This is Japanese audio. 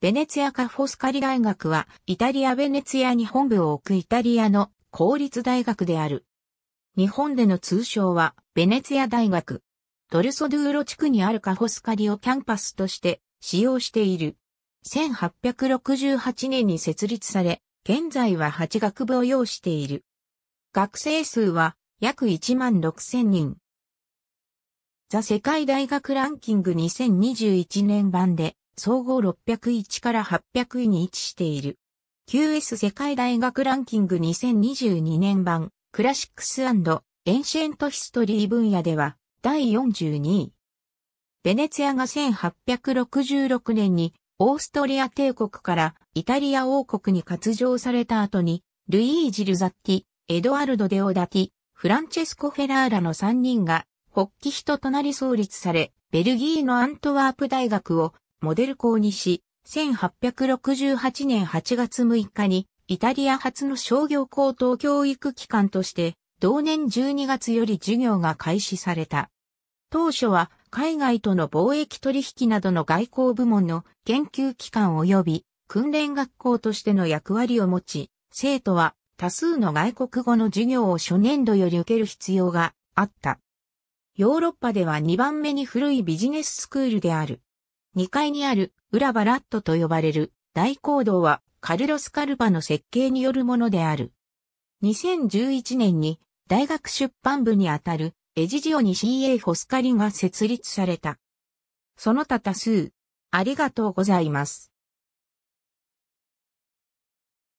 ベネツィアカフォスカリ大学は、イタリア・ベネツィアに本部を置くイタリアの公立大学である。日本での通称は、ベネツィア大学。ドルソドゥーロ地区にあるカフォスカリをキャンパスとして使用している。1868年に設立され、現在は8学部を要している。学生数は約1万6千人。ザ・世界大学ランキング2021年版で総合601から800位に位置している。QS 世界大学ランキング2022年版クラシックスエンシェントヒストリー分野では第42位。ベネツィアが1866年にオーストリア帝国からイタリア王国に割譲された後にルイージ・ルザッティ、エドワルド・デオダティ、フランチェスコ・フェラーラの3人が北旗人となり創立され、ベルギーのアントワープ大学をモデル校にし、1868年8月6日に、イタリア初の商業高等教育機関として、同年12月より授業が開始された。当初は、海外との貿易取引などの外交部門の研究機関及び訓練学校としての役割を持ち、生徒は多数の外国語の授業を初年度より受ける必要があった。ヨーロッパでは2番目に古いビジネススクールである。2階にある、裏バラットと呼ばれる、大講堂は、カルロス・カルバの設計によるものである。2011年に、大学出版部にあたる、エジジオに CA ホスカリが設立された。その他多数、ありがとうございます。